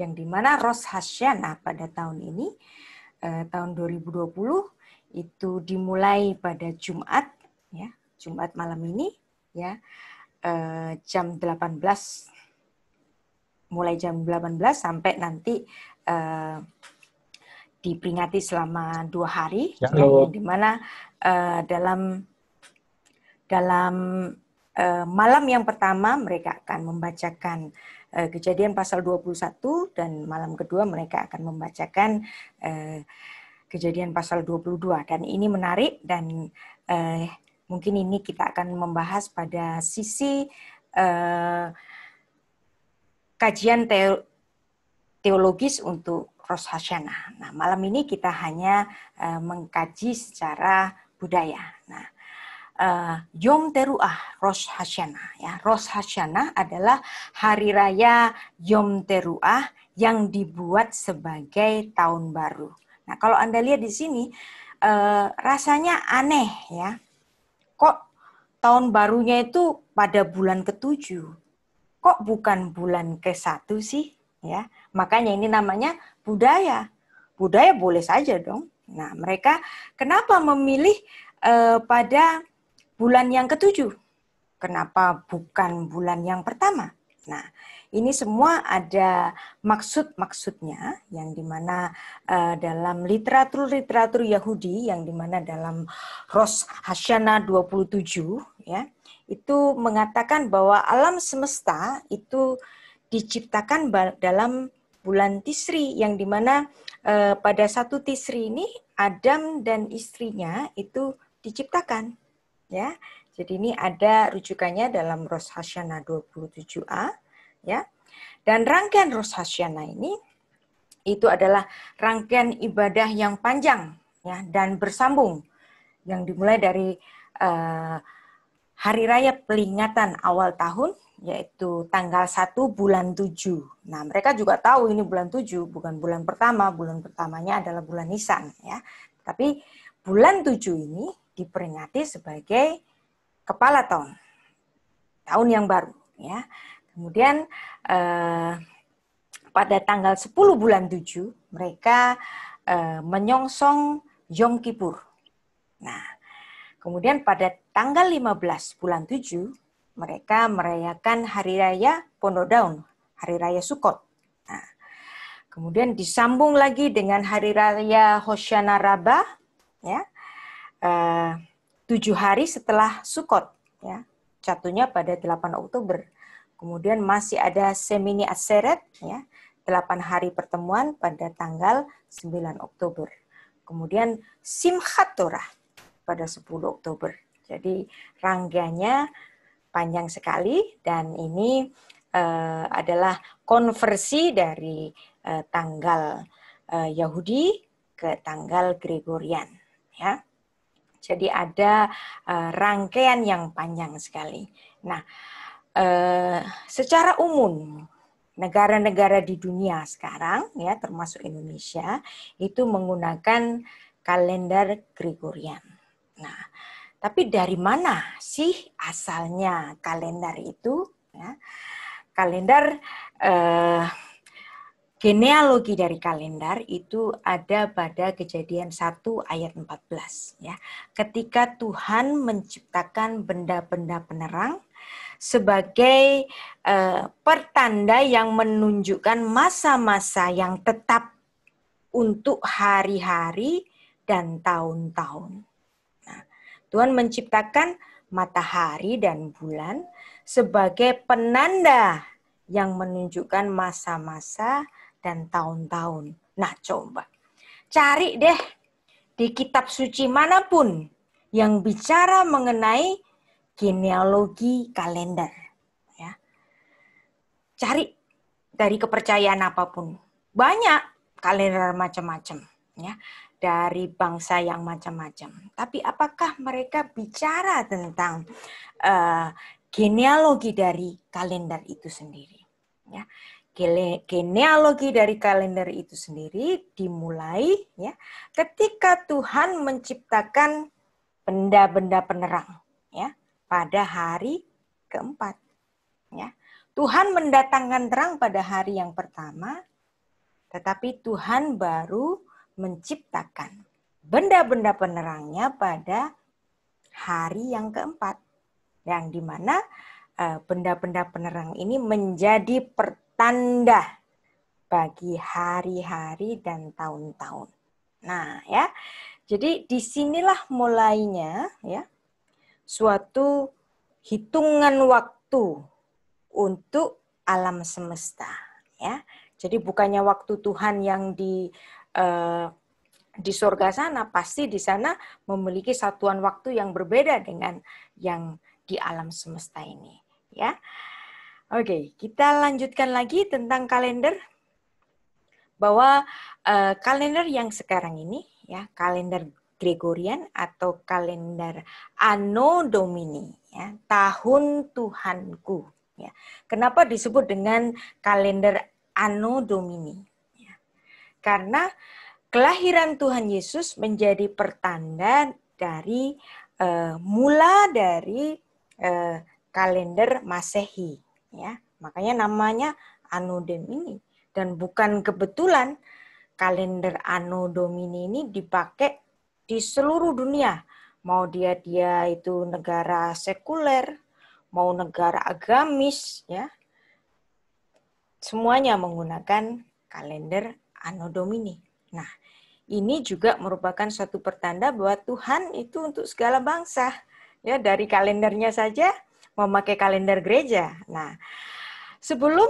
yang dimana Ros Hasyana pada tahun ini eh, tahun 2020 itu dimulai pada Jumat ya Jumat malam ini ya eh, jam 18 mulai jam 18 sampai nanti eh, diperingati selama dua hari ya, ya di mana eh, dalam dalam eh, malam yang pertama mereka akan membacakan Eh, kejadian pasal 21 dan malam kedua mereka akan membacakan eh, Kejadian pasal 22 dan ini menarik dan eh, mungkin ini kita akan membahas pada sisi kajian teologis untuk Rosh Hashanah. Nah, malam ini kita hanya mengkaji secara budaya. Nah, uh, Yom Teruah Rosh Hashanah. Ya. Rosh Hashanah adalah hari raya Yom Teruah yang dibuat sebagai tahun baru. Nah, kalau Anda lihat di sini, uh, rasanya aneh ya. Kok tahun barunya itu pada bulan ketujuh? Kok bukan bulan ke satu sih? Ya, makanya ini namanya budaya. Budaya boleh saja dong. Nah, mereka kenapa memilih uh, pada bulan yang ketujuh? Kenapa bukan bulan yang pertama? Nah, ini semua ada maksud-maksudnya yang dimana uh, eh, dalam literatur-literatur Yahudi yang dimana dalam Ros Hashanah 27 ya itu mengatakan bahwa alam semesta itu diciptakan dalam bulan Tisri yang dimana uh, eh, pada satu Tisri ini Adam dan istrinya itu diciptakan ya. Jadi ini ada rujukannya dalam Ros Hasyana 27A ya. Dan rangkaian Ros Hasyana ini itu adalah rangkaian ibadah yang panjang ya dan bersambung yang dimulai dari eh, hari raya peringatan awal tahun yaitu tanggal 1 bulan 7. Nah, mereka juga tahu ini bulan 7 bukan bulan pertama, bulan pertamanya adalah bulan Nisan ya. Tapi bulan 7 ini diperingati sebagai kepala tahun tahun yang baru ya. Kemudian eh, pada tanggal 10 bulan 7 mereka eh, menyongsong Yom Kippur. Nah, kemudian pada tanggal 15 bulan 7 mereka merayakan hari raya Daun hari raya Sukot. Nah, kemudian disambung lagi dengan hari raya Hoshana Rabah ya. Eh, tujuh hari setelah Sukot, ya, jatuhnya pada 8 Oktober. Kemudian masih ada Semini Aseret, ya, 8 hari pertemuan pada tanggal 9 Oktober. Kemudian Simchat Torah pada 10 Oktober. Jadi rangganya panjang sekali dan ini uh, adalah konversi dari uh, tanggal uh, Yahudi ke tanggal Gregorian ya. Jadi ada uh, rangkaian yang panjang sekali. Nah, uh, secara umum negara-negara di dunia sekarang ya termasuk Indonesia itu menggunakan kalender Gregorian. Nah, tapi dari mana sih asalnya kalender itu? Ya, kalender uh, genealogi dari kalender itu ada pada kejadian 1 ayat 14 ya. Ketika Tuhan menciptakan benda-benda penerang sebagai eh, pertanda yang menunjukkan masa-masa yang tetap untuk hari-hari dan tahun-tahun. Nah, Tuhan menciptakan matahari dan bulan sebagai penanda yang menunjukkan masa-masa dan tahun-tahun. Nah, coba cari deh di kitab suci manapun yang bicara mengenai genealogi kalender. Ya. Cari dari kepercayaan apapun. Banyak kalender macam-macam. Ya dari bangsa yang macam-macam. Tapi apakah mereka bicara tentang uh, genealogi dari kalender itu sendiri? Ya, genealogi dari kalender itu sendiri dimulai ya ketika Tuhan menciptakan benda-benda penerang ya pada hari keempat ya Tuhan mendatangkan terang pada hari yang pertama tetapi Tuhan baru menciptakan benda-benda penerangnya pada hari yang keempat yang dimana eh, benda-benda penerang ini menjadi per tanda bagi hari-hari dan tahun-tahun. Nah, ya. Jadi disinilah mulainya ya suatu hitungan waktu untuk alam semesta, ya. Jadi bukannya waktu Tuhan yang di eh, di surga sana pasti di sana memiliki satuan waktu yang berbeda dengan yang di alam semesta ini, ya. Oke, okay, kita lanjutkan lagi tentang kalender bahwa uh, kalender yang sekarang ini ya kalender Gregorian atau kalender Anno Domini ya tahun Tuhanku ya. Kenapa disebut dengan kalender Anno Domini? Ya. Karena kelahiran Tuhan Yesus menjadi pertanda dari uh, mula dari uh, kalender Masehi ya makanya namanya Anno Domini dan bukan kebetulan kalender Anno Domini ini dipakai di seluruh dunia mau dia dia itu negara sekuler mau negara agamis ya semuanya menggunakan kalender Anno Domini nah ini juga merupakan satu pertanda bahwa Tuhan itu untuk segala bangsa ya dari kalendernya saja memakai kalender gereja. Nah, sebelum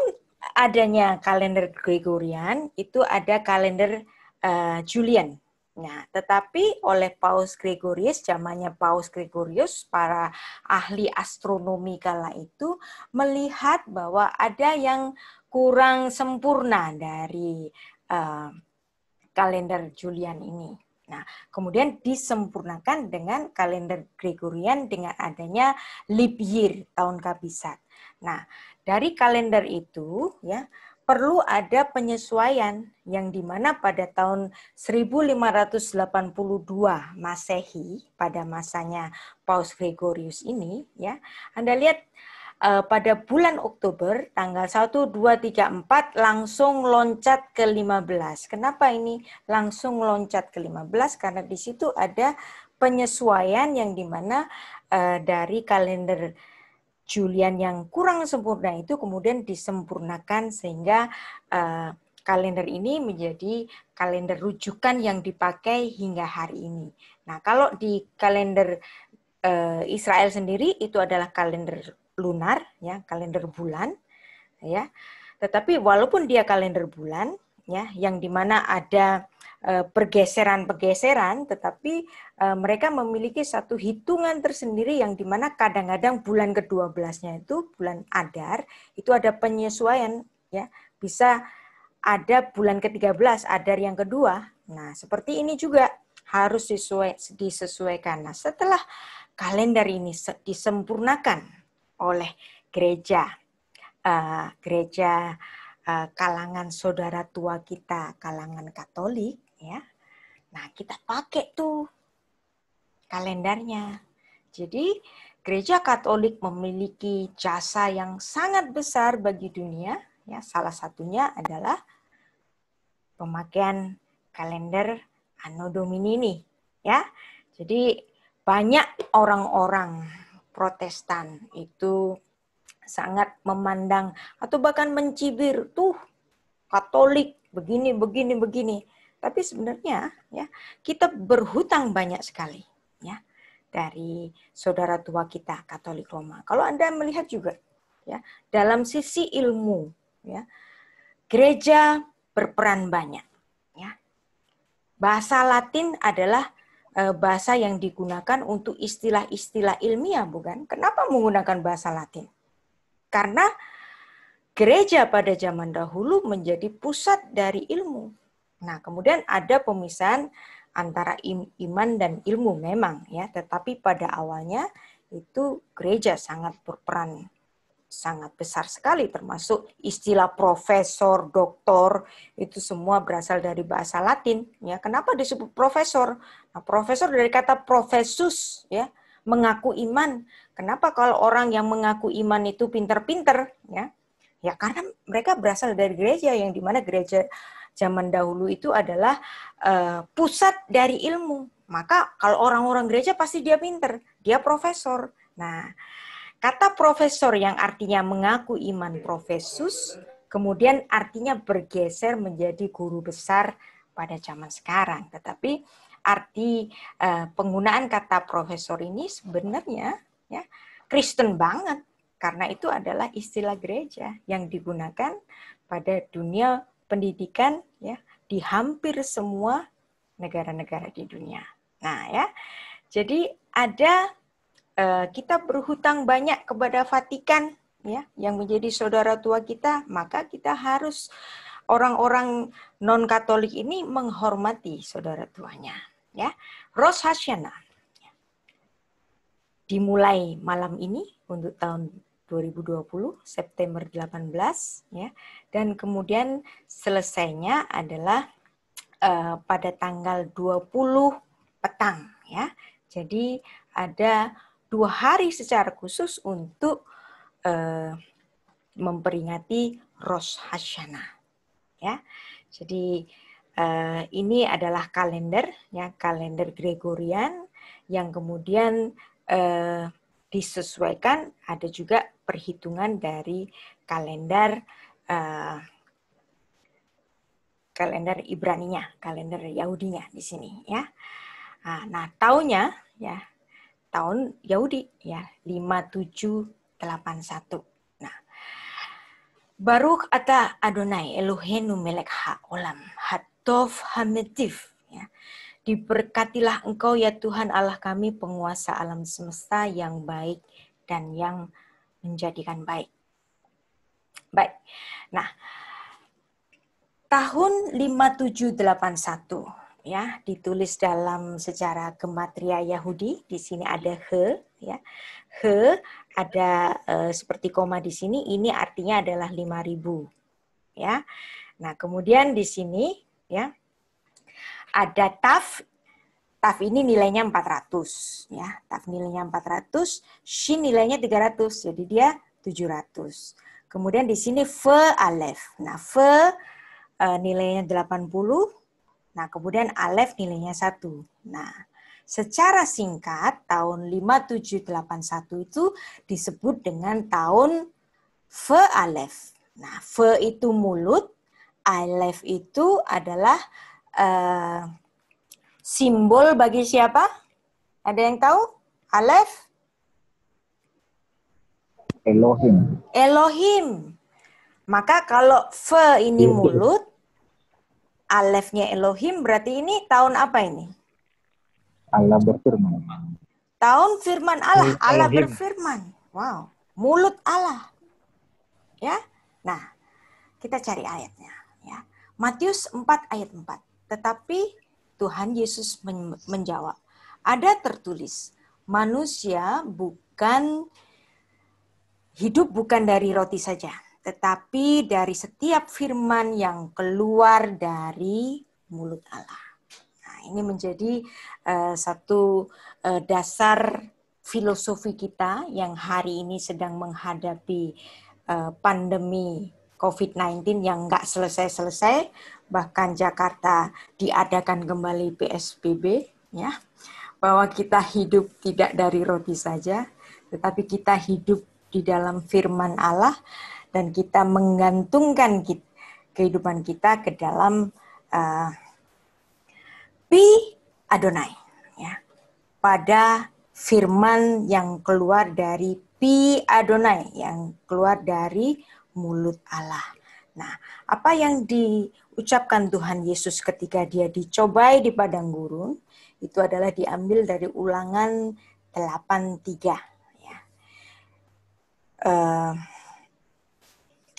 adanya kalender Gregorian itu ada kalender uh, Julian. Nah, tetapi oleh Paus Gregorius, zamannya Paus Gregorius, para ahli astronomi kala itu melihat bahwa ada yang kurang sempurna dari uh, kalender Julian ini. Nah, kemudian disempurnakan dengan kalender Gregorian dengan adanya leap year tahun kabisat. Nah, dari kalender itu ya perlu ada penyesuaian yang dimana pada tahun 1582 Masehi pada masanya Paus Gregorius ini ya Anda lihat uh, pada bulan Oktober tanggal 1 2 3 4 langsung loncat ke 15. Kenapa ini langsung loncat ke 15? Karena di situ ada penyesuaian yang dimana uh, eh, dari kalender Julian yang kurang sempurna itu kemudian disempurnakan sehingga uh, kalender ini menjadi kalender rujukan yang dipakai hingga hari ini. Nah, kalau di kalender Israel sendiri itu adalah kalender lunar ya kalender bulan ya tetapi walaupun dia kalender bulan ya yang dimana ada e, pergeseran-pergeseran, tetapi e, mereka memiliki satu hitungan tersendiri yang dimana kadang-kadang bulan ke-12-nya itu bulan Adar itu ada penyesuaian ya bisa ada bulan ke-13 Adar yang kedua. Nah, seperti ini juga harus disesuaikan. Nah, setelah kalender ini disempurnakan oleh gereja uh, gereja uh, kalangan saudara tua kita kalangan Katolik ya nah kita pakai tuh kalendarnya jadi gereja Katolik memiliki jasa yang sangat besar bagi dunia ya salah satunya adalah pemakaian kalender Anno Domini ini ya jadi banyak orang-orang Protestan itu sangat memandang atau bahkan mencibir tuh Katolik begini begini begini. Tapi sebenarnya ya kita berhutang banyak sekali ya dari saudara tua kita Katolik Roma. Kalau Anda melihat juga ya dalam sisi ilmu ya gereja berperan banyak ya. Bahasa Latin adalah Eh, bahasa yang digunakan untuk istilah-istilah ilmiah, bukan? Kenapa menggunakan bahasa Latin? Karena gereja pada zaman dahulu menjadi pusat dari ilmu. Nah, kemudian ada pemisahan antara iman dan ilmu memang ya, tetapi pada awalnya itu gereja sangat berperan sangat besar sekali termasuk istilah profesor, doktor itu semua berasal dari bahasa Latin ya. Kenapa disebut profesor? Nah, profesor dari kata profesus ya, mengaku iman. Kenapa kalau orang yang mengaku iman itu pinter-pinter ya? Ya karena mereka berasal dari gereja yang dimana gereja zaman dahulu itu adalah uh, pusat dari ilmu. Maka kalau orang-orang gereja pasti dia pinter, dia profesor. Nah, Kata profesor yang artinya mengaku iman profesus, kemudian artinya bergeser menjadi guru besar pada zaman sekarang. Tetapi arti eh, penggunaan kata profesor ini sebenarnya ya Kristen banget karena itu adalah istilah gereja yang digunakan pada dunia pendidikan ya di hampir semua negara-negara di dunia. Nah, ya. Jadi ada Eh, kita berhutang banyak kepada Vatikan ya yang menjadi saudara tua kita maka kita harus orang-orang non Katolik ini menghormati saudara tuanya ya Rosh Hashanah ya. dimulai malam ini untuk tahun 2020 September 18 ya dan kemudian selesainya adalah uh, pada tanggal 20 petang ya jadi ada dua hari secara khusus untuk uh, memperingati Rosh Hashanah. Ya, jadi uh, ini adalah kalender, ya kalender Gregorian yang kemudian uh, disesuaikan. Ada juga perhitungan dari kalender uh, kalender nya kalender Yahudinya di sini, ya. Ah, nah, tahunnya, ya tahun Yahudi ya 5781. Ya, nah, Baruch ata Adonai Eloheinu melek haolam hatov hametiv ya. Diberkatilah engkau ya Tuhan Allah kami penguasa alam semesta yang baik dan yang menjadikan baik. Baik. Nah, tahun 5781 ya ditulis dalam secara gematria Yahudi di sini ada he ya he ada e, seperti koma di sini ini artinya adalah 5000 ya nah kemudian di sini ya ada taf taf ini nilainya 400 ya taf nilainya 400 shin nilainya 300 jadi dia 700 kemudian di sini fe alef nah fe e, nilainya 80 Nah, kemudian alef nilainya satu. Nah, secara singkat tahun 5781 itu disebut dengan tahun fe alef. Nah, fe itu mulut, alef itu adalah uh, simbol bagi siapa? Ada yang tahu? Alef? Elohim. Elohim. Maka kalau fe ini mulut, Alefnya Elohim berarti ini tahun apa ini? Allah berfirman. Tahun firman Allah, Elohim. Allah berfirman. Wow, mulut Allah. Ya. Nah, kita cari ayatnya ya. Matius 4 ayat 4. Tetapi Tuhan Yesus menjawab, ada tertulis, manusia bukan hidup bukan dari roti saja, tetapi dari setiap firman yang keluar dari mulut Allah. Nah, ini menjadi uh, satu uh, dasar filosofi kita yang hari ini sedang menghadapi uh, pandemi COVID-19 yang nggak selesai-selesai, bahkan Jakarta diadakan kembali PSBB, ya, bahwa kita hidup tidak dari roti saja, tetapi kita hidup di dalam firman Allah dan kita menggantungkan kehidupan kita ke dalam uh, Adonai ya. Pada firman yang keluar dari Pi Adonai yang keluar dari mulut Allah. Nah, apa yang diucapkan Tuhan Yesus ketika dia dicobai di padang gurun itu adalah diambil dari ulangan 83 ya. Uh,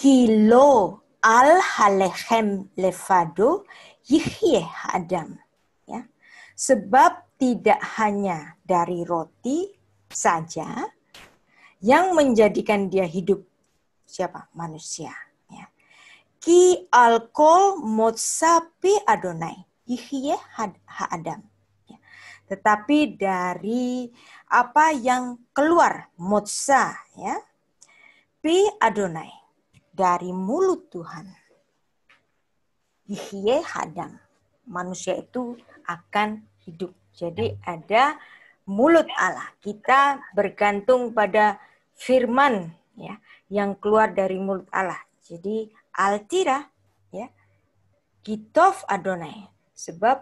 kilo al halehem levado yihye adam. Ya. Sebab tidak hanya dari roti saja yang menjadikan dia hidup siapa manusia. Ya. Ki alkol motsapi adonai yihye ha adam. Ya. Tetapi dari apa yang keluar motsa ya pi adonai dari mulut Tuhan. Yihye hadam. Manusia itu akan hidup. Jadi ada mulut Allah. Kita bergantung pada firman ya yang keluar dari mulut Allah. Jadi altira ya kitov Adonai. Sebab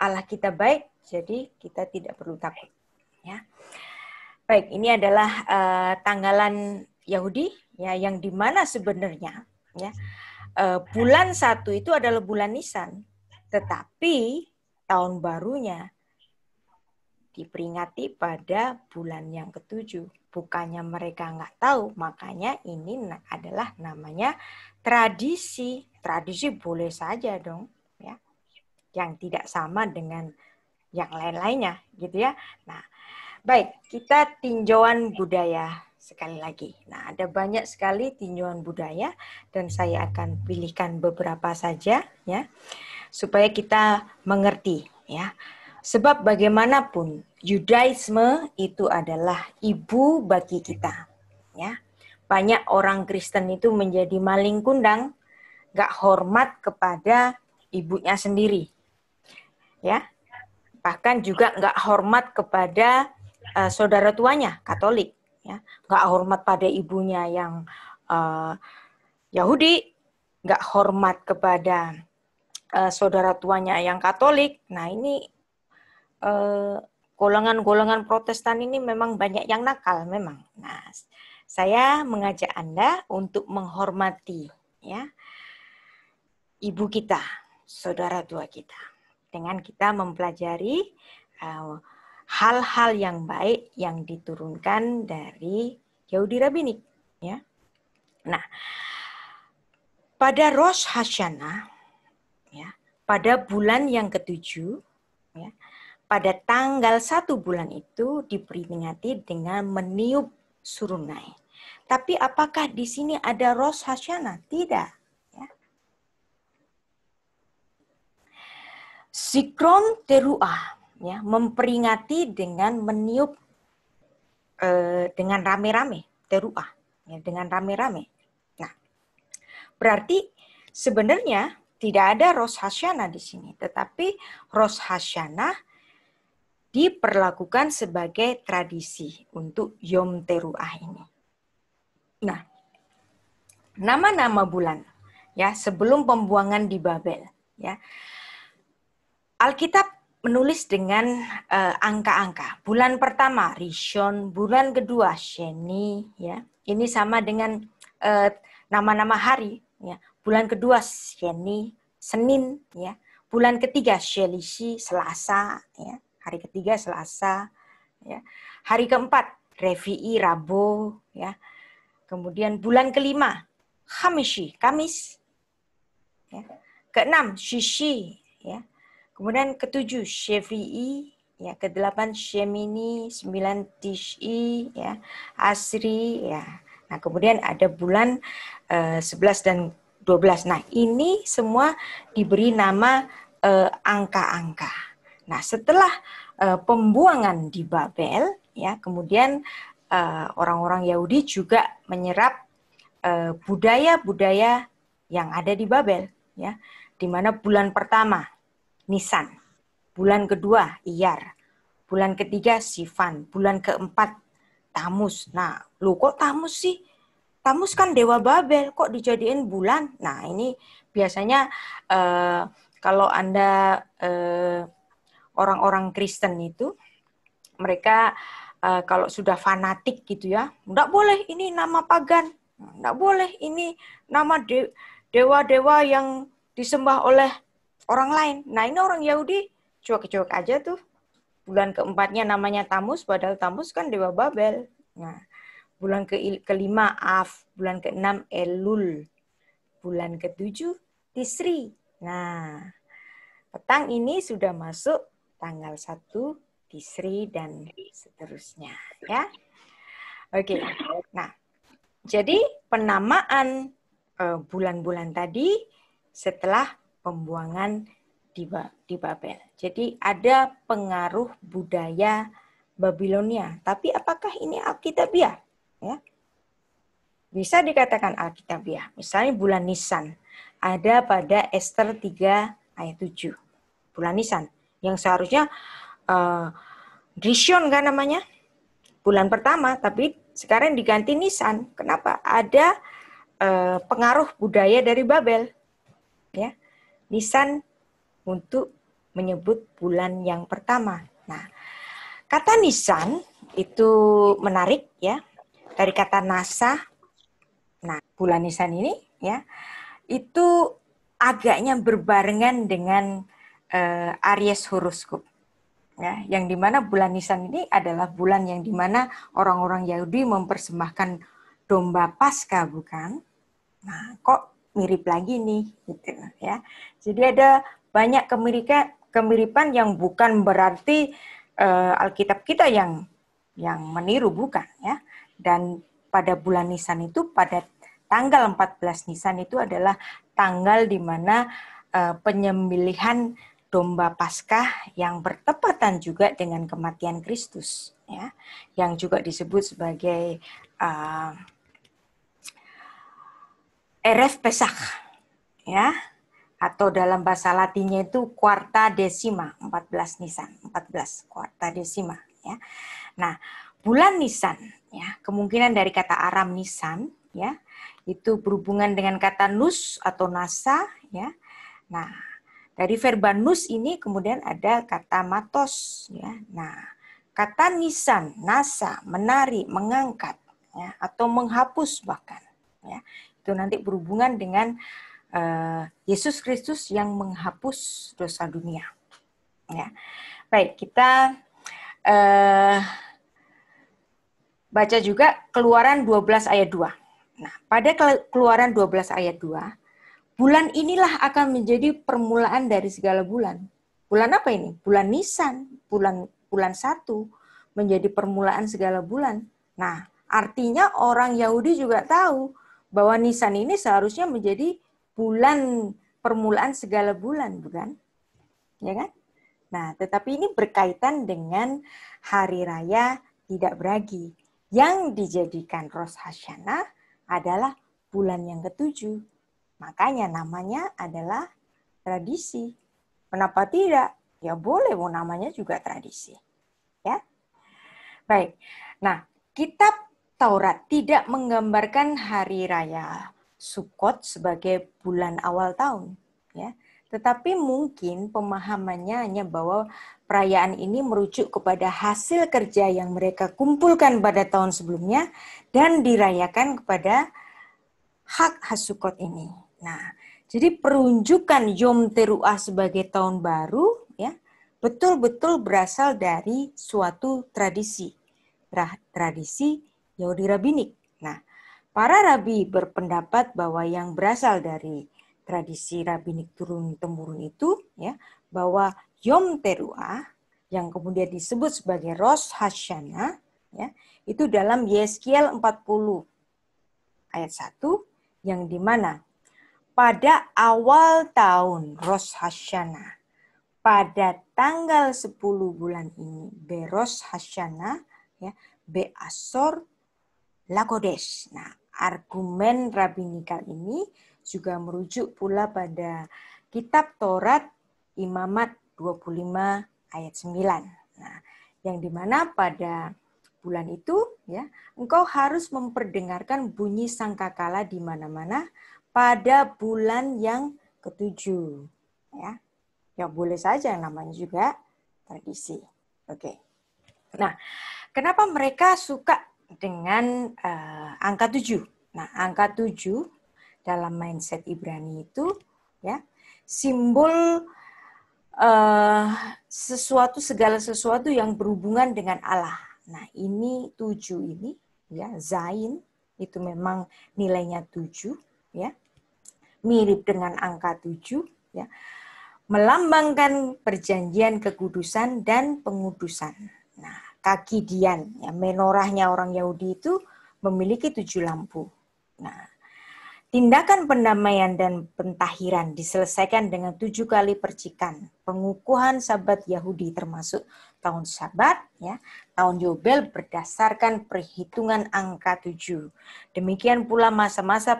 Allah kita baik, jadi kita tidak perlu takut. Ya, baik. Ini adalah uh, tanggalan Yahudi ya yang dimana sebenarnya ya uh, bulan satu itu adalah bulan Nisan, tetapi tahun barunya diperingati pada bulan yang ketujuh. Bukannya mereka nggak tahu, makanya ini adalah namanya tradisi. Tradisi boleh saja dong, ya, yang tidak sama dengan yang lain-lainnya, gitu ya. Nah, baik, kita tinjauan budaya sekali lagi. Nah, ada banyak sekali tinjauan budaya dan saya akan pilihkan beberapa saja ya supaya kita mengerti ya. Sebab bagaimanapun Yudaisme itu adalah ibu bagi kita ya. Banyak orang Kristen itu menjadi maling kundang, gak hormat kepada ibunya sendiri. Ya. Bahkan juga gak hormat kepada uh, saudara tuanya Katolik ya nggak hormat pada ibunya yang uh, Yahudi nggak hormat kepada uh, saudara tuanya yang Katolik nah ini golongan eh, golongan-golongan Protestan ini memang banyak yang nakal memang nah saya mengajak anda untuk menghormati ya ibu kita saudara tua kita dengan kita mempelajari uh, hal-hal yang baik yang diturunkan dari Yahudi Rabbinik. Ya. Nah, pada Rosh Hashanah, ya, pada bulan yang ketujuh, ya, pada tanggal satu bulan itu diperingati dengan meniup surunai. Tapi apakah di sini ada Rosh Hashanah? Tidak. Ya. Sikron teruah ya memperingati dengan meniup e, dengan rame-rame teruah ya, dengan rame-rame. Nah, berarti sebenarnya tidak ada Ros Hasyana di sini, tetapi Ros Hasyana diperlakukan sebagai tradisi untuk Yom Teruah ini. Nah, nama-nama bulan ya sebelum pembuangan di Babel ya. Alkitab menulis dengan angka eh, angka-angka. bulan pertama Rishon, bulan kedua Sheni, ya. Ini sama dengan nama eh, nama-nama hari, ya. Bulan kedua Sheni, Senin, ya. Bulan ketiga Shelishi, Selasa, ya. Hari ketiga Selasa, ya. Hari keempat Revi'i, Rabu, ya. Kemudian bulan kelima Hamishi, Kamis, ya. Keenam Shishi, ya Kemudian ketujuh Syafi'i, ya kedelapan Shemini, sembilan Tish'i, ya Asri, ya. Nah, kemudian ada bulan uh, dan dua belas. Nah, ini semua diberi nama eh, angka-angka. Uh, nah, setelah uh, pembuangan di Babel, ya, kemudian orang-orang Yahudi juga menyerap budaya-budaya yang ada di Babel, ya, di mana bulan pertama Nisan. Bulan kedua, Iyar. Bulan ketiga, Sifan. Bulan keempat, Tamus. Nah, lu kok Tamus sih? Tamus kan Dewa Babel, kok dijadiin bulan? Nah, ini biasanya eh, kalau Anda orang eh, orang-orang Kristen itu, mereka eh, kalau sudah fanatik gitu ya, nggak boleh ini nama pagan, nggak boleh ini nama dewa-dewa yang disembah oleh orang lain. Nah ini orang Yahudi cuek-cuek aja tuh. Bulan keempatnya namanya Tamus, padahal Tamus kan Dewa Babel. Nah, bulan ke kelima Af, bulan keenam Elul, bulan ketujuh Tisri. Nah, petang ini sudah masuk tanggal 1 Tisri dan seterusnya ya. Oke. Okay. Nah, jadi penamaan eh, bulan-bulan uh, tadi setelah pembuangan di, di Babel. Jadi ada pengaruh budaya Babilonia. Tapi apakah ini Alkitabiah? Ya. Bisa dikatakan Alkitabiah. Misalnya bulan Nisan. Ada pada Esther 3 ayat 7. Bulan Nisan. Yang seharusnya uh, Rishon kan namanya. Bulan pertama. Tapi sekarang diganti Nisan. Kenapa? Ada uh, pengaruh budaya dari Babel lisan untuk menyebut bulan yang pertama. Nah, kata nisan itu menarik ya dari kata nasa. Nah, bulan nisan ini ya itu agaknya berbarengan dengan uh, Aries horoskop. Ya, yang dimana bulan Nisan ini adalah bulan yang dimana orang-orang Yahudi mempersembahkan domba pasca, bukan? Nah, kok mirip lagi nih gitu ya jadi ada banyak kemiripan kemiripan yang bukan berarti uh, Alkitab kita yang yang meniru bukan ya dan pada bulan Nisan itu pada tanggal 14 Nisan itu adalah tanggal di mana uh, penyembelihan domba Paskah yang bertepatan juga dengan kematian Kristus ya yang juga disebut sebagai uh, Erev Pesach, ya, atau dalam bahasa Latinnya itu Quarta Decima, 14 Nisan, 14 Quarta Decima, ya. Nah, bulan Nisan, ya, kemungkinan dari kata Aram Nisan, ya, itu berhubungan dengan kata nus atau nasa, ya. Nah, dari verba nus ini kemudian ada kata matos, ya. Nah, kata nisan, nasa, menari, mengangkat, ya, atau menghapus bahkan. Ya. Itu nanti berhubungan dengan uh, Yesus Kristus yang menghapus dosa dunia. Ya. Baik, kita uh, baca juga Keluaran 12 ayat 2. Nah, pada Keluaran 12 ayat 2, bulan inilah akan menjadi permulaan dari segala bulan. Bulan apa ini? Bulan Nisan, bulan bulan 1 menjadi permulaan segala bulan. Nah, artinya orang Yahudi juga tahu bahwa Nisan ini seharusnya menjadi bulan permulaan segala bulan, bukan? Ya kan? Nah, tetapi ini berkaitan dengan hari raya tidak beragi. Yang dijadikan Rosh Hashanah adalah bulan yang ketujuh. Makanya namanya adalah tradisi. Kenapa tidak? Ya boleh, mau namanya juga tradisi. Ya, Baik. Nah, kitab Taurat tidak menggambarkan hari raya Sukot sebagai bulan awal tahun, ya. Tetapi mungkin pemahamannya hanya bahwa perayaan ini merujuk kepada hasil kerja yang mereka kumpulkan pada tahun sebelumnya dan dirayakan kepada hak hasukot ini. Nah, jadi perunjukan Yom Teruah sebagai tahun baru ya betul-betul berasal dari suatu tradisi. Tradisi Yahudi Rabbinik. Nah, para rabi berpendapat bahwa yang berasal dari tradisi rabbinik turun-temurun itu, ya, bahwa Yom Teruah yang kemudian disebut sebagai Rosh hashana, ya, itu dalam Yeskiel 40 ayat 1 yang dimana pada awal tahun Rosh hashana, pada tanggal 10 bulan ini, Beros Hashanah, ya, Beasor Lakodes. Nah, argumen rabbinikal ini juga merujuk pula pada kitab Taurat Imamat 25 ayat 9. Nah, yang dimana pada bulan itu ya, engkau harus memperdengarkan bunyi sangkakala di mana-mana pada bulan yang ketujuh. Ya. Ya boleh saja yang namanya juga tradisi. Oke. Nah, kenapa mereka suka dengan uh, angka 7. Nah, angka 7 dalam mindset Ibrani itu ya, simbol uh, sesuatu segala sesuatu yang berhubungan dengan Allah. Nah, ini 7 ini ya, Zain itu memang nilainya 7 ya. Mirip dengan angka 7 ya. Melambangkan perjanjian kekudusan dan pengudusan. Nah, kakidian, ya, menorahnya orang Yahudi itu memiliki tujuh lampu. Nah, tindakan pendamaian dan pentahiran diselesaikan dengan tujuh kali percikan pengukuhan sabat Yahudi termasuk tahun sabat, ya, tahun Yobel berdasarkan perhitungan angka tujuh. Demikian pula masa-masa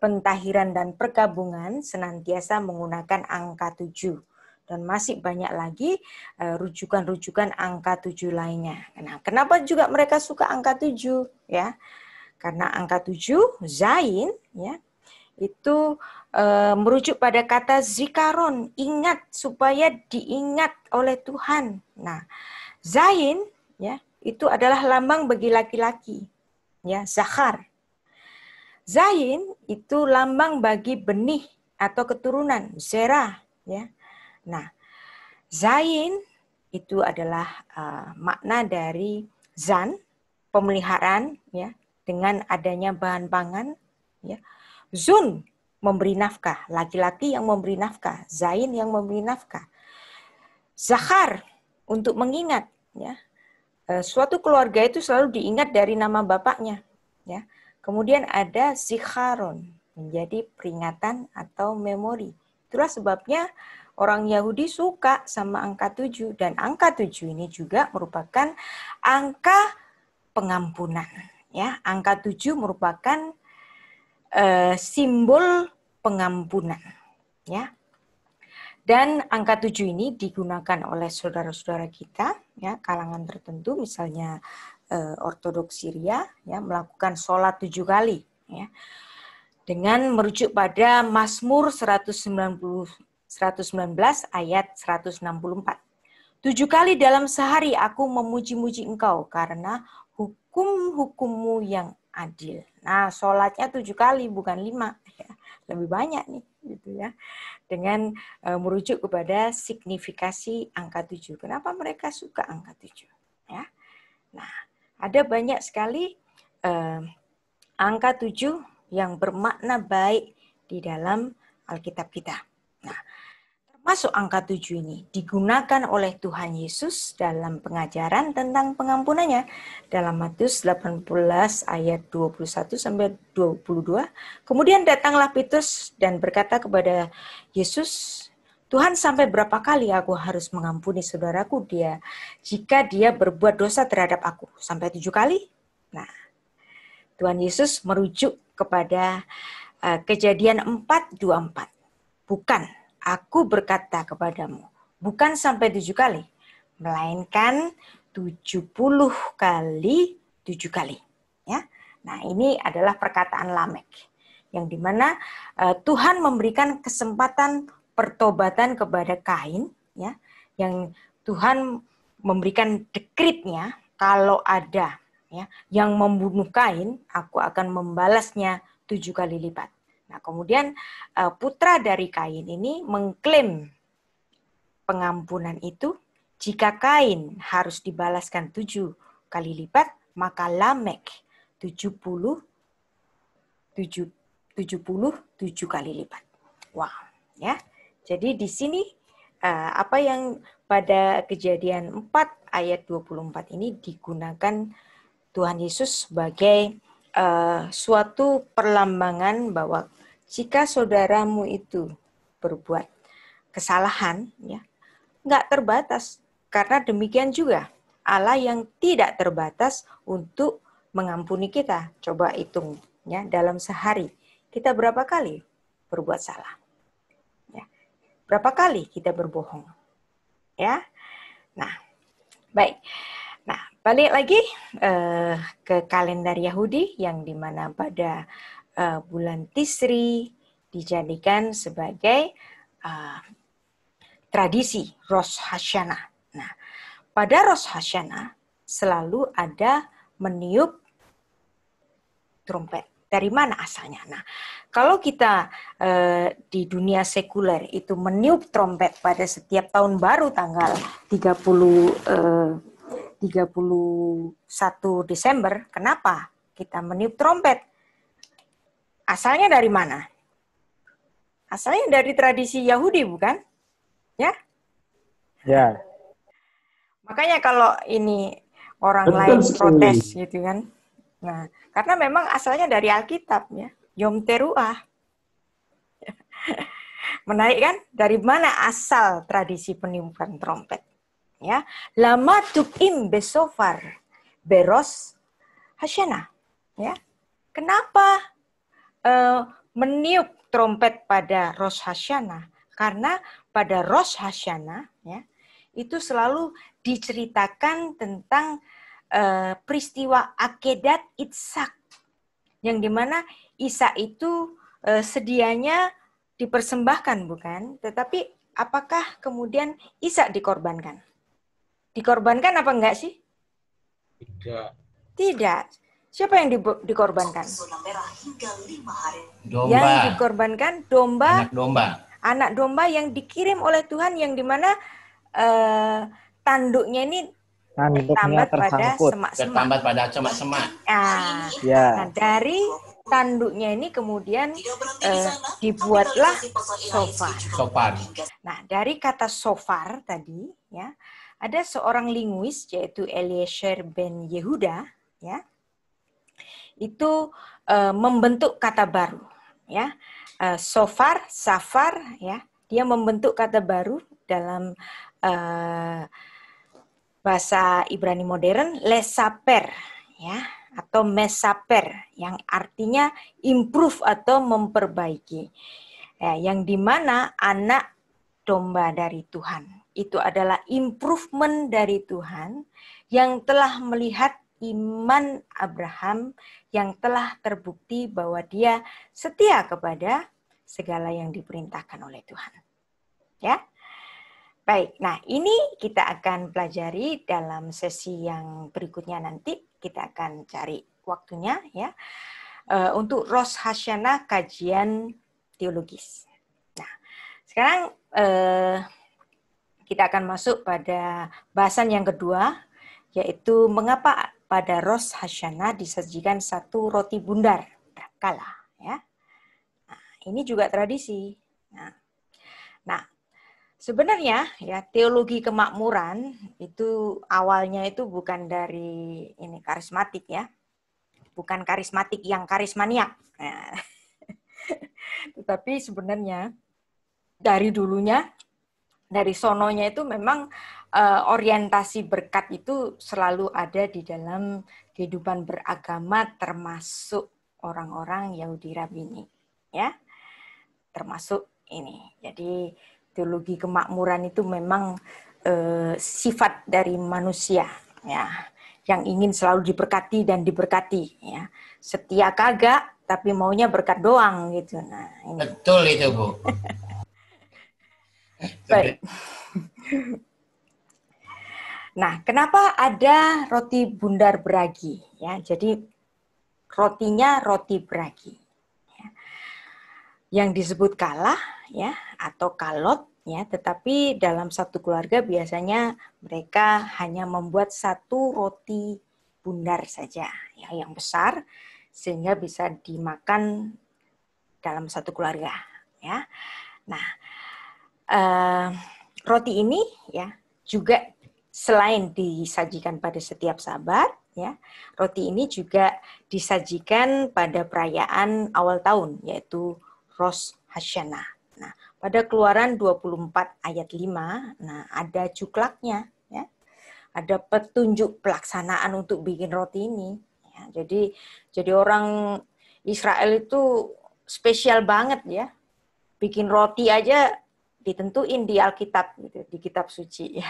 pentahiran dan pergabungan senantiasa menggunakan angka tujuh dan masih banyak lagi eh, rujukan-rujukan angka 7 lainnya. Nah, kenapa juga mereka suka angka 7 ya? Karena angka 7 zain ya itu uh, merujuk pada kata zikaron, ingat supaya diingat oleh Tuhan. Nah, zain ya itu adalah lambang bagi laki-laki ya, zakhar. Zain itu lambang bagi benih atau keturunan, zera ya Nah, zain itu adalah uh, makna dari zan pemeliharaan ya dengan adanya bahan pangan ya. Zun memberi nafkah, laki-laki yang memberi nafkah, zain yang memberi nafkah. Zahar untuk mengingat ya. Eh, suatu keluarga itu selalu diingat dari nama bapaknya ya. Kemudian ada zikharon menjadi peringatan atau memori. Itulah sebabnya Orang Yahudi suka sama angka 7 dan angka 7 ini juga merupakan angka pengampunan ya. Angka 7 merupakan e, simbol pengampunan ya. Dan angka 7 ini digunakan oleh saudara-saudara kita ya kalangan tertentu misalnya e, Ortodoks Syria ya melakukan sholat tujuh kali ya dengan merujuk pada Mazmur 190 119 ayat 164. Tujuh kali dalam sehari aku memuji-muji engkau karena hukum-hukummu yang adil. Nah, sholatnya tujuh kali bukan lima. Ya, lebih banyak nih gitu ya. Dengan eh, merujuk kepada signifikasi angka tujuh. Kenapa mereka suka angka tujuh? Ya. Nah, ada banyak sekali e, angka tujuh yang bermakna baik di dalam Alkitab kita. Nah, Masuk angka tujuh ini digunakan oleh Tuhan Yesus dalam pengajaran tentang pengampunannya dalam Matius 18 ayat 21 sampai 22. Kemudian datanglah Petrus dan berkata kepada Yesus, Tuhan sampai berapa kali aku harus mengampuni saudaraku dia jika dia berbuat dosa terhadap aku? Sampai tujuh kali? Nah, Tuhan Yesus merujuk kepada uh, kejadian 424. Bukan aku berkata kepadamu, bukan sampai tujuh kali, melainkan tujuh puluh kali tujuh kali. Ya, Nah ini adalah perkataan Lamek yang dimana uh, Tuhan memberikan kesempatan pertobatan kepada Kain, ya, yang Tuhan memberikan dekritnya kalau ada, ya, yang membunuh Kain, aku akan membalasnya tujuh kali lipat. Nah, kemudian eh, putra dari Kain ini mengklaim pengampunan itu jika Kain harus dibalaskan tujuh kali lipat, maka Lamek tujuh puluh tujuh kali lipat. Wow, ya. Jadi di sini eh, apa yang pada kejadian 4 ayat 24 ini digunakan Tuhan Yesus sebagai uh, suatu perlambangan bahwa jika saudaramu itu berbuat kesalahan, ya, nggak terbatas. Karena demikian juga Allah yang tidak terbatas untuk mengampuni kita. Coba hitung ya dalam sehari kita berapa kali berbuat salah. Ya. Berapa kali kita berbohong. Ya. Nah, baik. Nah, balik lagi eh, ke kalender Yahudi yang dimana pada uh, bulan Tisri dijadikan sebagai uh, tradisi Rosh Hashanah. Nah, pada Rosh Hashanah selalu ada meniup trompet. Dari mana asalnya? Nah, kalau kita eh, di dunia sekuler itu meniup trompet pada setiap tahun baru tanggal 30 31 Desember, kenapa kita meniup trompet? Asalnya dari mana? Asalnya dari tradisi Yahudi, bukan? Ya? Ya. Makanya kalau ini orang Betul lain protes gitu kan. Nah, karena memang asalnya dari Alkitab ya. Yom Teruah. Menarik kan? Dari mana asal tradisi peniupan trompet? Ya, lama tukim besofar beros hasyana. Ya, kenapa uh, meniup trompet pada Rosh Hashanah karena pada Rosh Hashanah ya itu selalu diceritakan tentang uh, peristiwa akedat Itsak yang dimana Isa itu uh, sedianya dipersembahkan bukan tetapi apakah kemudian Isa dikorbankan dikorbankan apa enggak sih tidak tidak Siapa yang di, dikorbankan? Domba. Yang dikorbankan domba. Anak domba. Anak domba yang dikirim oleh Tuhan yang dimana uh, eh, tanduknya ini tanduknya pada semak-semak. Tertambat pada semak-semak. Ah, ya. Nah, dari tanduknya ini kemudian uh, dibuatlah sofar. Sofar. Nah, dari kata sofar tadi ya, ada seorang linguis yaitu Eliezer ben Yehuda ya itu uh, membentuk kata baru ya uh, eh, sofar safar ya dia membentuk kata baru dalam uh, bahasa Ibrani modern lesaper ya atau mesaper yang artinya improve atau memperbaiki ya, yang dimana anak domba dari Tuhan itu adalah improvement dari Tuhan yang telah melihat iman Abraham yang telah terbukti bahwa dia setia kepada segala yang diperintahkan oleh Tuhan. Ya. Baik. Nah, ini kita akan pelajari dalam sesi yang berikutnya nanti kita akan cari waktunya ya e, untuk Ros Hasyana kajian teologis. Nah, sekarang eh, kita akan masuk pada bahasan yang kedua yaitu mengapa pada Ros Hasyana disajikan satu roti bundar, kalah Ya. Nah, ini juga tradisi. Nah, nah, sebenarnya ya teologi kemakmuran itu awalnya itu bukan dari ini karismatik ya, bukan karismatik yang karismaniak. Nah, tetapi sebenarnya dari dulunya, dari sononya itu memang uh, orientasi berkat itu selalu ada di dalam kehidupan beragama termasuk orang-orang Yahudi Rabbini ya termasuk ini jadi teologi kemakmuran itu memang uh, sifat dari manusia ya yang ingin selalu diberkati dan diberkati ya setia kagak tapi maunya berkat doang gitu nah ini. betul itu bu baik Nah, kenapa ada roti bundar beragi? Ya, jadi rotinya roti beragi. Ya. Yang disebut kalah ya atau kalot ya, tetapi dalam satu keluarga biasanya mereka hanya membuat satu roti bundar saja ya yang besar sehingga bisa dimakan dalam satu keluarga ya. Nah, eh, roti ini ya juga selain disajikan pada setiap sabat, ya, roti ini juga disajikan pada perayaan awal tahun, yaitu Rosh Hashanah. Nah, pada keluaran 24 ayat 5, nah ada cuklaknya, ya. ada petunjuk pelaksanaan untuk bikin roti ini. Ya. Jadi, jadi orang Israel itu spesial banget ya, bikin roti aja ditentuin di Alkitab gitu, di kitab suci ya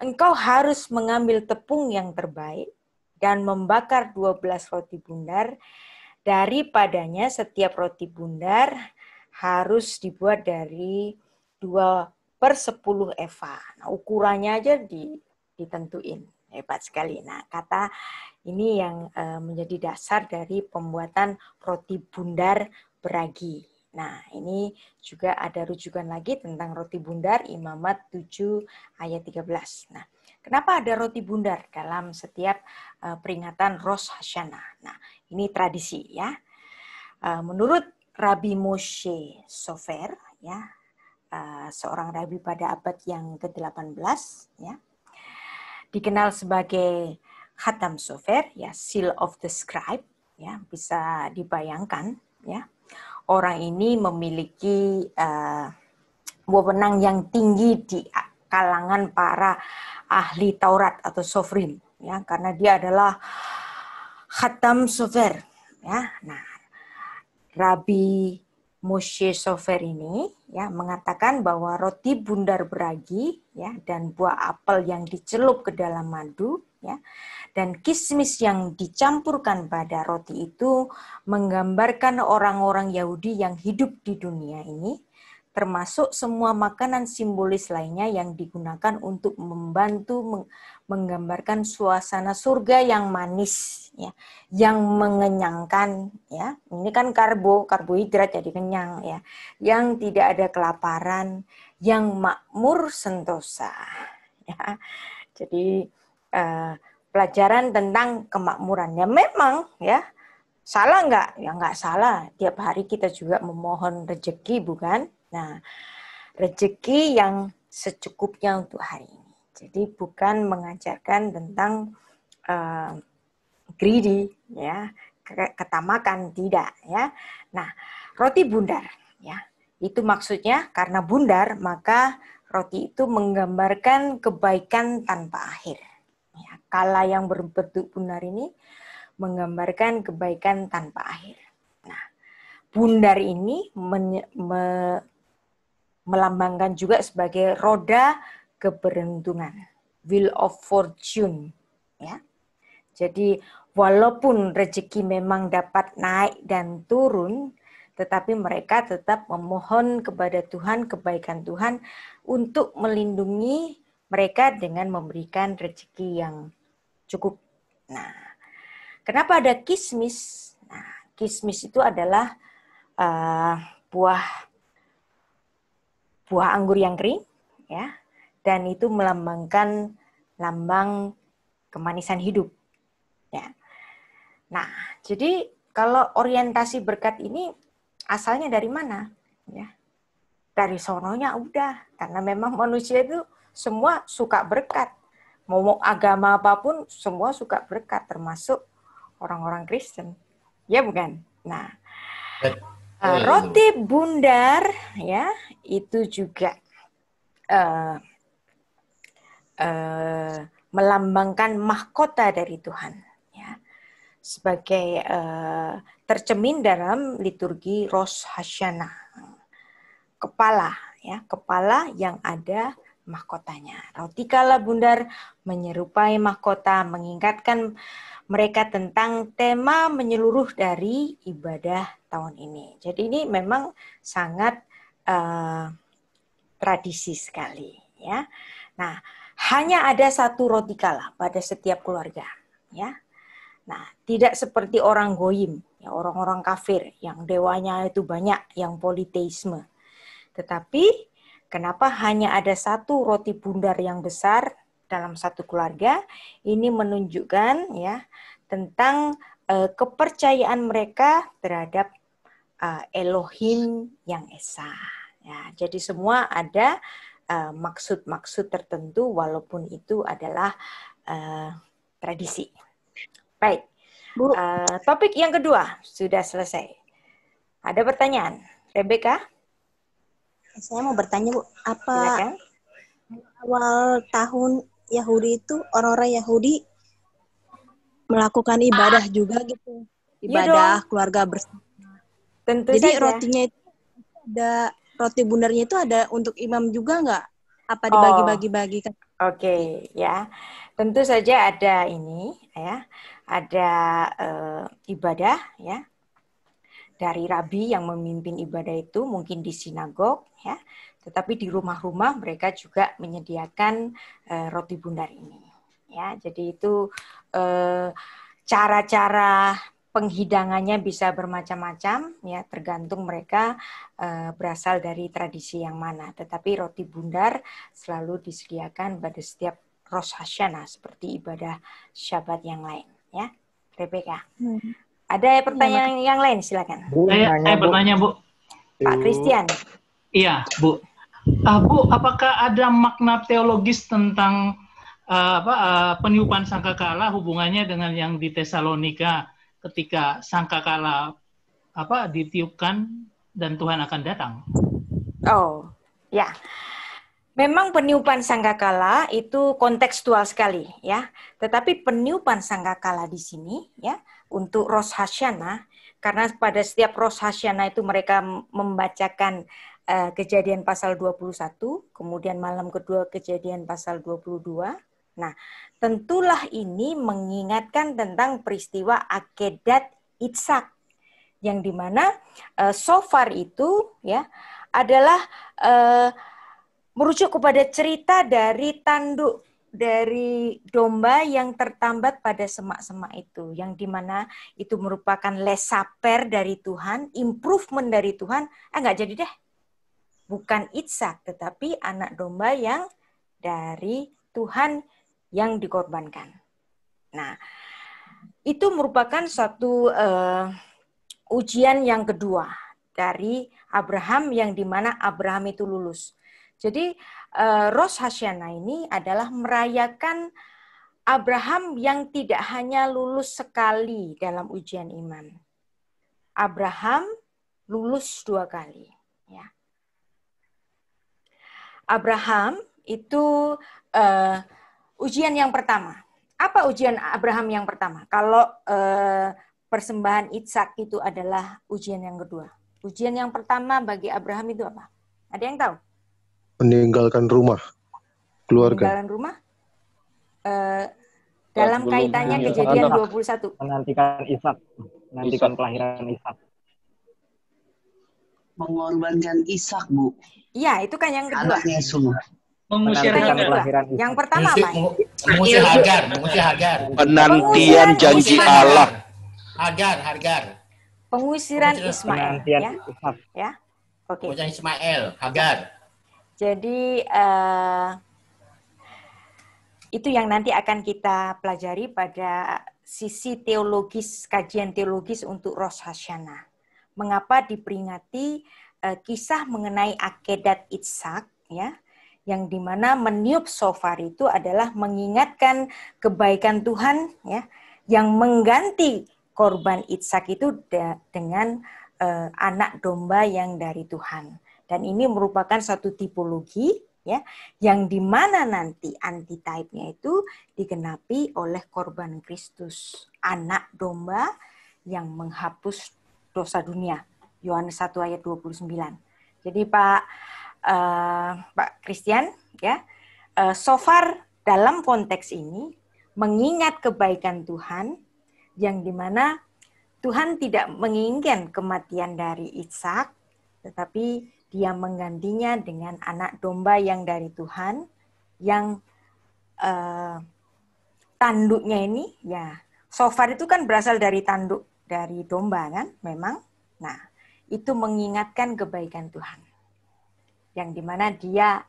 engkau harus mengambil tepung yang terbaik dan membakar 12 roti bundar. Daripadanya setiap roti bundar harus dibuat dari 2 per 10 eva. Nah, ukurannya aja ditentuin. Hebat sekali. Nah, kata ini yang eh, menjadi dasar dari pembuatan roti bundar beragi. Nah, ini juga ada rujukan lagi tentang roti bundar Imamat 7 ayat 13. Nah, kenapa ada roti bundar dalam setiap eh, peringatan Rosh Hashanah? Nah, ini tradisi ya. Eh, menurut Rabbi Moshe Sofer ya, eh, seorang rabi pada abad yang ke-18 ya. Dikenal sebagai Khatam Sofer ya, Seal of the Scribe ya, bisa dibayangkan ya orang ini memiliki uh, wewenang yang tinggi di kalangan para ahli Taurat atau Sofrim ya karena dia adalah Khatam Sofer ya nah Rabi Moshe Sofer ini ya mengatakan bahwa roti bundar beragi ya dan buah apel yang dicelup ke dalam madu ya dan kismis yang dicampurkan pada roti itu menggambarkan orang-orang Yahudi yang hidup di dunia ini termasuk semua makanan simbolis lainnya yang digunakan untuk membantu menggambarkan suasana surga yang manis ya, yang mengenyangkan ya. Ini kan karbo, karbohidrat jadi kenyang ya. Yang tidak ada kelaparan, yang makmur sentosa ya. Jadi eh, pelajaran tentang kemakmuran ya memang ya salah enggak? ya nggak salah tiap hari kita juga memohon rejeki bukan Nah, rezeki yang secukupnya untuk hari ini. Jadi bukan mengajarkan tentang uh, greedy ya, ketamakan tidak ya. Nah, roti bundar ya. Itu maksudnya karena bundar maka roti itu menggambarkan kebaikan tanpa akhir. Ya, kala yang berbentuk bundar ini menggambarkan kebaikan tanpa akhir. Nah, bundar ini men, me, melambangkan juga sebagai roda keberuntungan, wheel of fortune, ya. Jadi walaupun rezeki memang dapat naik dan turun, tetapi mereka tetap memohon kepada Tuhan kebaikan Tuhan untuk melindungi mereka dengan memberikan rezeki yang cukup. Nah, kenapa ada kismis? Nah, kismis itu adalah uh, buah buah anggur yang kering ya dan itu melambangkan lambang kemanisan hidup ya nah jadi kalau orientasi berkat ini asalnya dari mana ya dari sononya udah karena memang manusia itu semua suka berkat mau agama apapun semua suka berkat termasuk orang-orang Kristen ya bukan nah roti bundar ya itu juga uh, uh, melambangkan mahkota dari Tuhan ya sebagai uh, tercemin dalam liturgi Ros Hashana kepala ya kepala yang ada mahkotanya. kala bundar menyerupai mahkota, mengingatkan mereka tentang tema menyeluruh dari ibadah tahun ini. Jadi ini memang sangat Eh, tradisi sekali ya. Nah, hanya ada satu roti kala pada setiap keluarga ya. Nah, tidak seperti orang goyim, ya orang-orang kafir yang dewanya itu banyak yang politeisme. Tetapi kenapa hanya ada satu roti bundar yang besar dalam satu keluarga? Ini menunjukkan ya tentang eh, kepercayaan mereka terhadap uh, Elohim yang esa. Ya, jadi semua ada eh, maksud-maksud uh, tertentu walaupun itu adalah uh, tradisi. Baik. Bu. Uh, topik yang kedua sudah selesai. Ada pertanyaan, Rebecca? Saya mau bertanya Bu, apa Silakan. awal tahun Yahudi itu orang-orang Yahudi melakukan ibadah ah. juga gitu? Iya ibadah keluarga bersama Tentu Jadi saja. rotinya itu ada roti bundarnya itu ada untuk imam juga nggak? Apa oh. dibagi-bagi-bagi? Kan? Oke, okay, ya. Tentu saja ada ini ya. Ada uh, ibadah ya. Dari rabi yang memimpin ibadah itu mungkin di sinagog ya. Tetapi di rumah-rumah mereka juga menyediakan uh, roti bundar ini ya. Jadi itu uh, cara-cara penghidangannya bisa bermacam-macam ya tergantung mereka e, berasal dari tradisi yang mana tetapi roti bundar selalu disediakan pada setiap Rosh Hashanah seperti ibadah Syabat yang lain ya Rebecca hmm. ada pertanyaan ya, yang lain silakan bu, saya, saya bertanya bu Pak Christian iya bu uh, bu apakah ada makna teologis tentang uh, apa uh, peniupan sangkakala hubungannya dengan yang di Tesalonika ketika sangkakala apa ditiupkan dan Tuhan akan datang. Oh, ya. Memang peniupan sangkakala itu kontekstual sekali ya. Tetapi peniupan sangkakala di sini ya untuk Ros Hasyana karena pada setiap Ros Hasyana itu mereka membacakan uh, kejadian pasal 21, kemudian malam kedua kejadian pasal 22, Nah, tentulah ini mengingatkan tentang peristiwa akedat Itzak yang dimana uh, eh, far itu ya adalah uh, merujuk kepada cerita dari tanduk dari domba yang tertambat pada semak-semak itu, yang dimana itu merupakan lesaper dari Tuhan, improvement dari Tuhan, ah nggak jadi deh, bukan Itzak, tetapi anak domba yang dari Tuhan yang dikorbankan. Nah, itu merupakan satu uh, eh, ujian yang kedua dari Abraham yang dimana Abraham itu lulus. Jadi uh, eh, Ros Hasyana ini adalah merayakan Abraham yang tidak hanya lulus sekali dalam ujian iman. Abraham lulus dua kali. Ya. Abraham itu uh, ujian yang pertama. Apa ujian Abraham yang pertama? Kalau eh, persembahan Ishak itu adalah ujian yang kedua. Ujian yang pertama bagi Abraham itu apa? Ada yang tahu? Meninggalkan rumah, keluarga. Meninggalkan rumah? Eh, dalam Sebelum kaitannya kejadian anak, 21. Menantikan Ishak, menantikan kelahiran Ishak. Mengorbankan Ishak, Bu. Iya, itu kan yang kedua. Anaknya semua mengusir hagar. Yang pertama Pak. Mengusir hagar, mengusir hagar. Penantian janji Allah. Hagar, hagar. Pengusiran ya. Ismail ya. Ya. Oke. Okay. Pengusiran Ismail, hagar. Jadi uh, itu yang nanti akan kita pelajari pada sisi teologis kajian teologis untuk Rosh Hashanah. Mengapa diperingati uh, kisah mengenai akedat Itsak ya yang dimana meniup sofar itu adalah mengingatkan kebaikan Tuhan ya yang mengganti korban Itsak itu dengan uh, anak domba yang dari Tuhan dan ini merupakan satu tipologi ya yang dimana nanti nya itu digenapi oleh korban Kristus anak domba yang menghapus dosa dunia Yohanes 1 ayat 29 jadi Pak Eh, Pak Christian ya uh, so far dalam konteks ini mengingat kebaikan Tuhan yang dimana Tuhan tidak menginginkan kematian dari Ishak tetapi dia menggantinya dengan anak domba yang dari Tuhan yang uh, tanduknya ini ya so far itu kan berasal dari tanduk dari domba kan memang nah itu mengingatkan kebaikan Tuhan yang dimana dia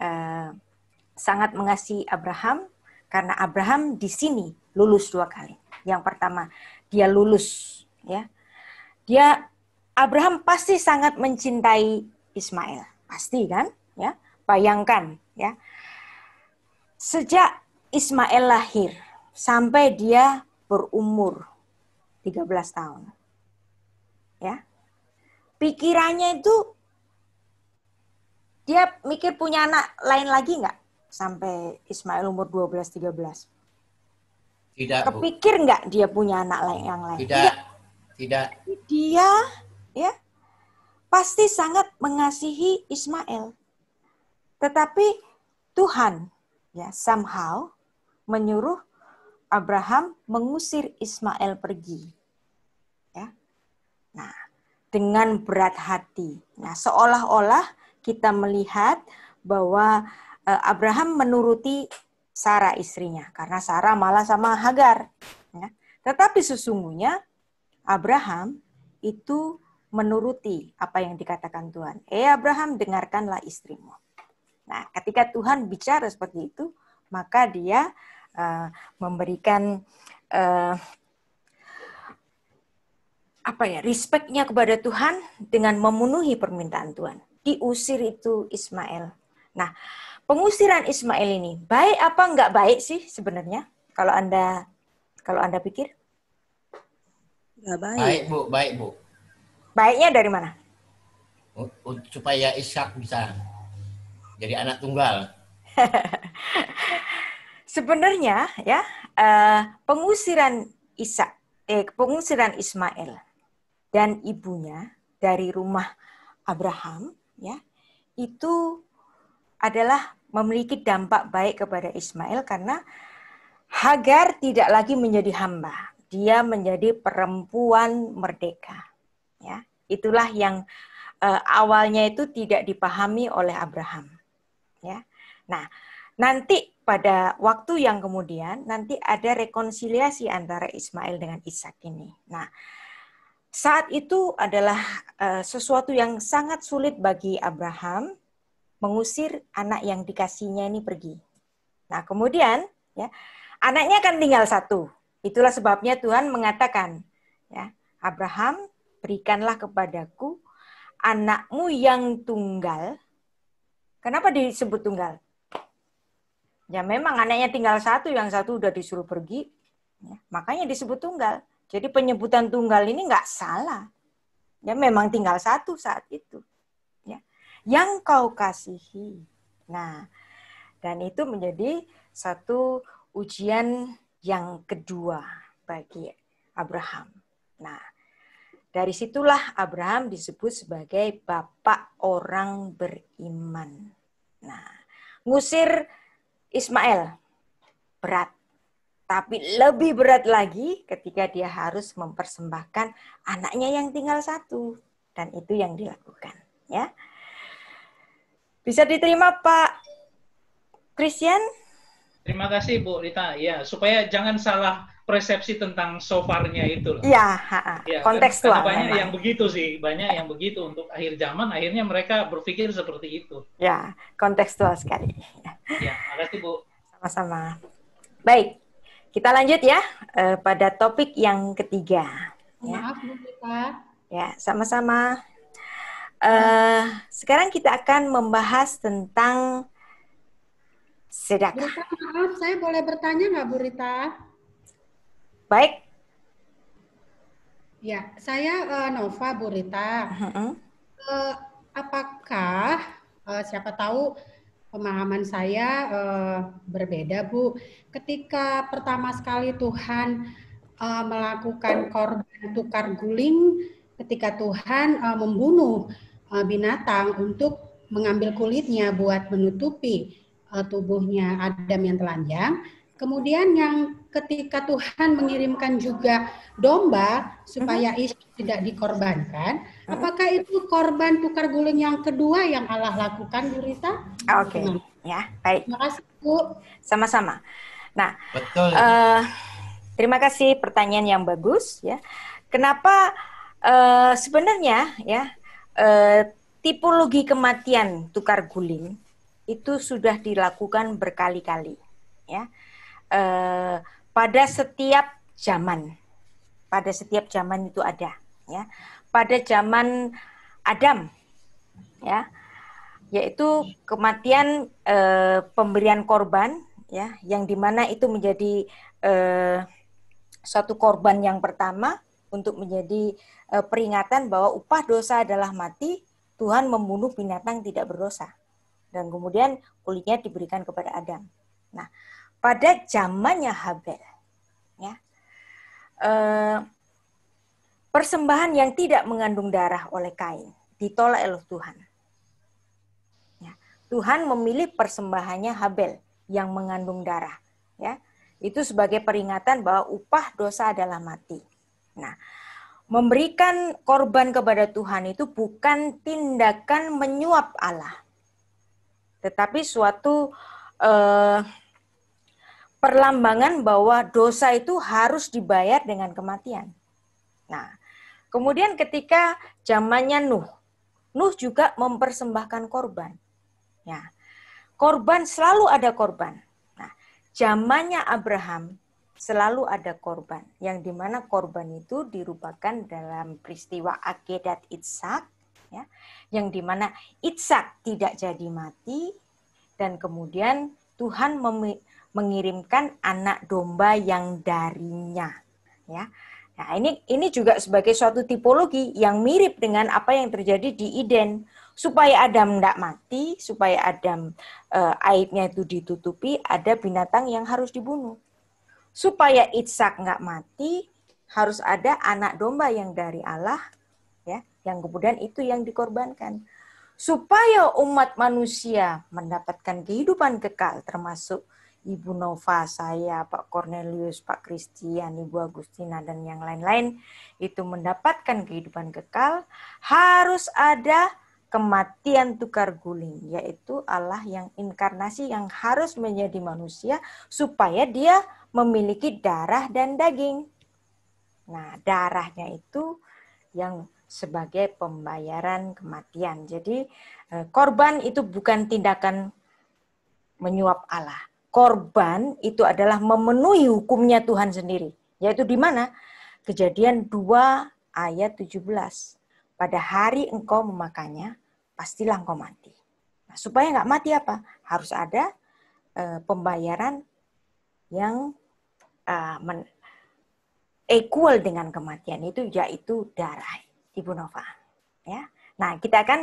uh, sangat mengasihi Abraham karena Abraham di sini lulus dua kali. Yang pertama dia lulus, ya. Dia Abraham pasti sangat mencintai Ismail, pasti kan, ya. Bayangkan, ya. Sejak Ismail lahir sampai dia berumur 13 tahun. Ya. Pikirannya itu dia mikir punya anak lain lagi nggak sampai Ismail umur 12 13? Tidak. Kepikir nggak dia punya anak lain yang lain? Tidak. Iya. Tidak. Tidak. Dia ya pasti sangat mengasihi Ismail. Tetapi Tuhan ya somehow menyuruh Abraham mengusir Ismail pergi. Ya. Nah, dengan berat hati. Nah, seolah-olah kita melihat bahwa eh, Abraham menuruti Sarah istrinya karena Sarah malah sama Hagar. Ya. Tetapi sesungguhnya Abraham itu menuruti apa yang dikatakan Tuhan. Eh Abraham dengarkanlah istrimu. Nah, ketika Tuhan bicara seperti itu, maka dia uh, memberikan uh, apa ya respectnya kepada Tuhan dengan memenuhi permintaan Tuhan diusir itu Ismail. Nah, pengusiran Ismail ini baik apa enggak baik sih sebenarnya? Kalau Anda kalau Anda pikir? Enggak baik. Baik, Bu, baik, Bu. Baiknya dari mana? Supaya Ishak bisa jadi anak tunggal. sebenarnya ya, eh, pengusiran Ishak eh, pengusiran Ismail dan ibunya dari rumah Abraham ya itu adalah memiliki dampak baik kepada Ismail karena Hagar tidak lagi menjadi hamba, dia menjadi perempuan merdeka. Ya, itulah yang eh, awalnya itu tidak dipahami oleh Abraham. Ya, nah nanti pada waktu yang kemudian nanti ada rekonsiliasi antara Ismail dengan Ishak ini. Nah, saat itu adalah eh, sesuatu yang sangat sulit bagi Abraham mengusir anak yang dikasihnya ini pergi. Nah, kemudian ya, anaknya akan tinggal satu. Itulah sebabnya Tuhan mengatakan, ya, Abraham, berikanlah kepadaku anakmu yang tunggal. Kenapa disebut tunggal? Ya memang anaknya tinggal satu, yang satu udah disuruh pergi. Ya, makanya disebut tunggal. Jadi penyebutan tunggal ini nggak salah. Ya memang tinggal satu saat itu. Ya. Yang kau kasihi. Nah, dan itu menjadi satu ujian yang kedua bagi Abraham. Nah, dari situlah Abraham disebut sebagai bapak orang beriman. Nah, ngusir Ismail berat tapi lebih berat lagi ketika dia harus mempersembahkan anaknya yang tinggal satu. Dan itu yang dilakukan. ya. Bisa diterima Pak Christian? Terima kasih Bu Rita. Ya, supaya jangan salah persepsi tentang sofarnya itu. Iya, ya, ya kontekstual. Karena banyak memang. yang begitu sih, banyak yang begitu untuk akhir zaman akhirnya mereka berpikir seperti itu. Ya, kontekstual sekali. Ya, kasih Bu. Sama-sama. Baik, kita lanjut ya uh, pada topik yang ketiga. Ya. Maaf, ya. Bu Mita. Ya, sama-sama. Uh, sekarang kita akan membahas tentang sedekah. maaf, saya boleh bertanya nggak, Bu Rita? Baik. Ya, saya uh, Nova Bu Rita. Uh mm-hmm. uh, apakah uh, siapa tahu pemahaman saya uh, berbeda, Bu. Ketika pertama sekali Tuhan uh, melakukan korban tukar guling, ketika Tuhan uh, membunuh uh, binatang untuk mengambil kulitnya buat menutupi uh, tubuhnya Adam yang telanjang, Kemudian yang ketika Tuhan mengirimkan juga domba supaya mhm. Yesus tidak dikorbankan, mhm. apakah itu korban tukar guling yang kedua yang Allah lakukan, Bu Rita? Oke, okay. Hmm. ya baik. Terima kasih Bu. Sama-sama. Nah, Betul. Uh, terima kasih pertanyaan yang bagus ya. Kenapa uh, sebenarnya ya uh, tipologi kematian tukar guling itu sudah dilakukan berkali-kali ya Eh, pada setiap zaman. Pada setiap zaman itu ada, ya. Pada zaman Adam, ya, yaitu kematian eh, pemberian korban, ya, yang dimana itu menjadi eh, suatu korban yang pertama untuk menjadi peringatan bahwa upah dosa adalah mati. Tuhan membunuh binatang tidak berdosa dan kemudian kulitnya diberikan kepada Adam. Nah, pada zamannya Habel. Ya. Eh, persembahan yang tidak mengandung darah oleh Kain ditolak oleh Tuhan. Ya. Tuhan memilih persembahannya Habel yang mengandung darah. Ya. Itu sebagai peringatan bahwa upah dosa adalah mati. Nah, memberikan korban kepada Tuhan itu bukan tindakan menyuap Allah, tetapi suatu eh, perlambangan bahwa dosa itu harus dibayar dengan kematian. Nah, kemudian ketika zamannya Nuh, Nuh juga mempersembahkan korban. Ya. Korban selalu ada korban. Nah, zamannya Abraham selalu ada korban, yang dimana korban itu dirupakan dalam peristiwa akedat Itsak, ya, yang dimana Itsak tidak jadi mati, dan kemudian Tuhan mengirimkan anak domba yang darinya ya nah ini ini juga sebagai suatu tipologi yang mirip dengan apa yang terjadi di Eden supaya Adam tidak mati supaya Adam e, aibnya itu ditutupi ada binatang yang harus dibunuh supaya Ishak nggak mati harus ada anak domba yang dari Allah ya yang kemudian itu yang dikorbankan supaya umat manusia mendapatkan kehidupan kekal termasuk Ibu Nova, saya, Pak Cornelius, Pak Christian, Ibu Agustina, dan yang lain-lain itu mendapatkan kehidupan kekal, harus ada kematian tukar guling, yaitu Allah yang inkarnasi yang harus menjadi manusia supaya dia memiliki darah dan daging. Nah, darahnya itu yang sebagai pembayaran kematian. Jadi eh, korban itu bukan tindakan menyuap Allah, korban itu adalah memenuhi hukumnya Tuhan sendiri. Yaitu di mana? Kejadian 2 ayat 17. Pada hari engkau memakannya pastilah engkau mati. Nah, supaya nggak mati apa? Harus ada e, pembayaran yang e, men, equal dengan kematian itu yaitu darah. Ibu Nova. Ya. Nah, kita akan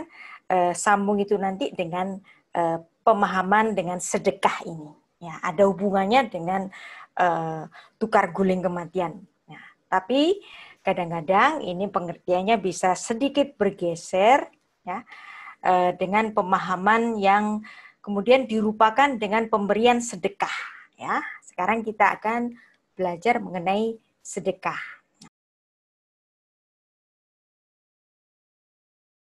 e, sambung itu nanti dengan e, pemahaman dengan sedekah ini ya ada hubungannya dengan uh, tukar guling kematian. Ya, tapi kadang-kadang ini pengertiannya bisa sedikit bergeser ya uh, dengan pemahaman yang kemudian dirupakan dengan pemberian sedekah ya. Sekarang kita akan belajar mengenai sedekah.